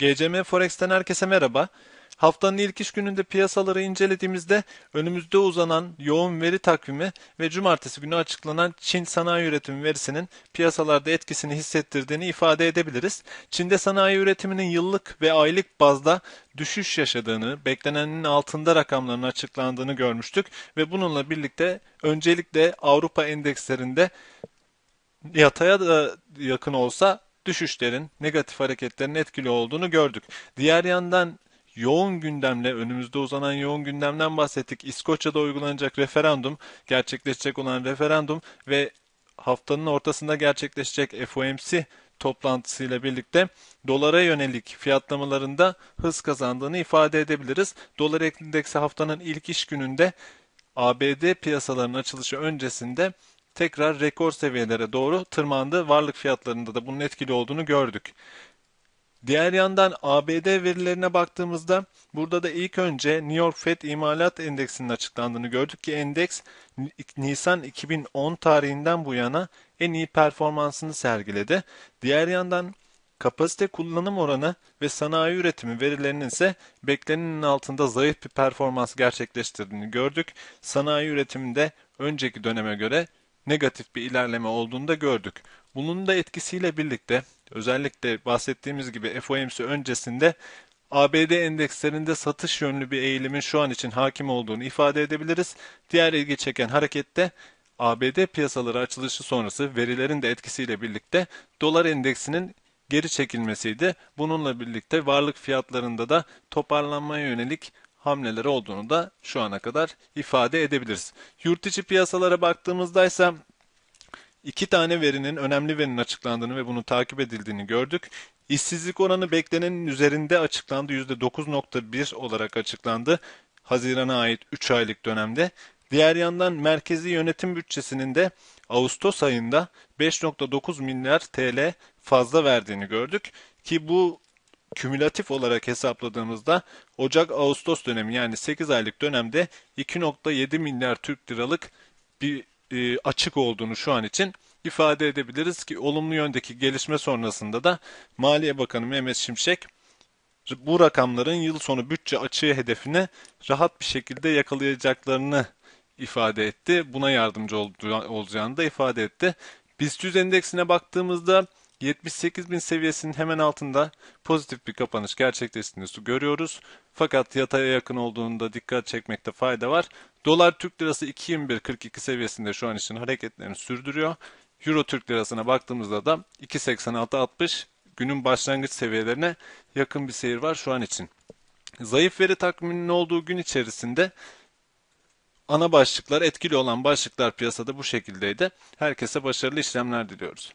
GCM Forex'ten herkese merhaba. Haftanın ilk iş gününde piyasaları incelediğimizde önümüzde uzanan yoğun veri takvimi ve cumartesi günü açıklanan Çin sanayi üretimi verisinin piyasalarda etkisini hissettirdiğini ifade edebiliriz. Çin'de sanayi üretiminin yıllık ve aylık bazda düşüş yaşadığını, beklenenin altında rakamların açıklandığını görmüştük ve bununla birlikte öncelikle Avrupa endekslerinde yataya da yakın olsa düşüşlerin, negatif hareketlerin etkili olduğunu gördük. Diğer yandan yoğun gündemle, önümüzde uzanan yoğun gündemden bahsettik. İskoçya'da uygulanacak referandum, gerçekleşecek olan referandum ve haftanın ortasında gerçekleşecek FOMC toplantısıyla birlikte dolara yönelik fiyatlamalarında hız kazandığını ifade edebiliriz. Dolar endeksi haftanın ilk iş gününde ABD piyasalarının açılışı öncesinde tekrar rekor seviyelere doğru tırmandı. Varlık fiyatlarında da bunun etkili olduğunu gördük. Diğer yandan ABD verilerine baktığımızda burada da ilk önce New York Fed İmalat endeksinin açıklandığını gördük ki endeks Nisan 2010 tarihinden bu yana en iyi performansını sergiledi. Diğer yandan kapasite kullanım oranı ve sanayi üretimi verilerinin ise beklenenin altında zayıf bir performans gerçekleştirdiğini gördük. Sanayi üretiminde önceki döneme göre negatif bir ilerleme olduğunu da gördük. Bunun da etkisiyle birlikte özellikle bahsettiğimiz gibi FOMC öncesinde ABD endekslerinde satış yönlü bir eğilimin şu an için hakim olduğunu ifade edebiliriz. Diğer ilgi çeken harekette ABD piyasaları açılışı sonrası verilerin de etkisiyle birlikte dolar endeksinin geri çekilmesiydi. Bununla birlikte varlık fiyatlarında da toparlanmaya yönelik hamleleri olduğunu da şu ana kadar ifade edebiliriz. Yurt içi piyasalara baktığımızda ise iki tane verinin önemli verinin açıklandığını ve bunu takip edildiğini gördük. İşsizlik oranı beklenenin üzerinde açıklandı. %9.1 olarak açıklandı. Haziran'a ait 3 aylık dönemde. Diğer yandan merkezi yönetim bütçesinin de Ağustos ayında 5.9 milyar TL fazla verdiğini gördük ki bu kümülatif olarak hesapladığımızda Ocak-Ağustos dönemi yani 8 aylık dönemde 2.7 milyar Türk liralık bir e, açık olduğunu şu an için ifade edebiliriz ki olumlu yöndeki gelişme sonrasında da Maliye Bakanı Mehmet Şimşek bu rakamların yıl sonu bütçe açığı hedefine rahat bir şekilde yakalayacaklarını ifade etti. Buna yardımcı olacağını da ifade etti. BIST 100 endeksine baktığımızda 78 bin seviyesinin hemen altında pozitif bir kapanış gerçekleştiğini görüyoruz. Fakat yataya yakın olduğunda dikkat çekmekte fayda var. Dolar Türk Lirası 2.21.42 seviyesinde şu an için hareketlerini sürdürüyor. Euro Türk Lirası'na baktığımızda da 2.86.60 günün başlangıç seviyelerine yakın bir seyir var şu an için. Zayıf veri takviminin olduğu gün içerisinde ana başlıklar, etkili olan başlıklar piyasada bu şekildeydi. Herkese başarılı işlemler diliyoruz.